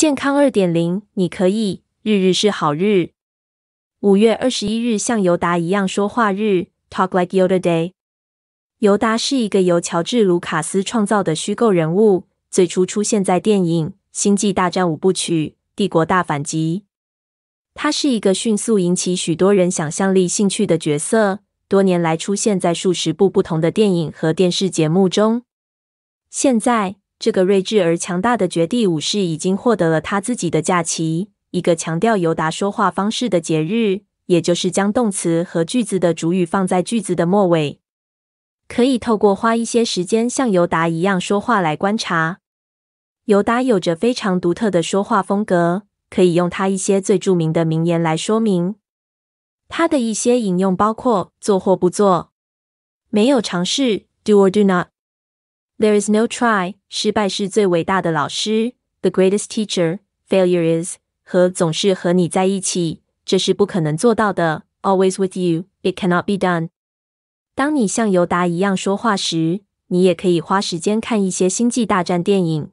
健康二点零，你可以日日是好日。五月二十一日像尤达一样说话日，Talk like Yoda Day。尤达是一个由乔治·卢卡斯创造的虚构人物，最初出现在电影《星际大战五部曲：帝国大反击》。他是一个迅速引起许多人想象力兴趣的角色，多年来出现在数十部不同的电影和电视节目中。现在。这个睿智而强大的绝地武士已经获得了他自己的假期，一个强调尤达说话方式的节日，也就是将动词和句子的主语放在句子的末尾。可以透过花一些时间像尤达一样说话来观察。尤达有着非常独特的说话风格，可以用他一些最著名的名言来说明。他的一些引用包括“做或不做，没有尝试，do or do not。” There is no try，失败是最伟大的老师。The greatest teacher, failure is。和总是和你在一起，这是不可能做到的。Always with you, it cannot be done。当你像尤达一样说话时，你也可以花时间看一些星际大战电影。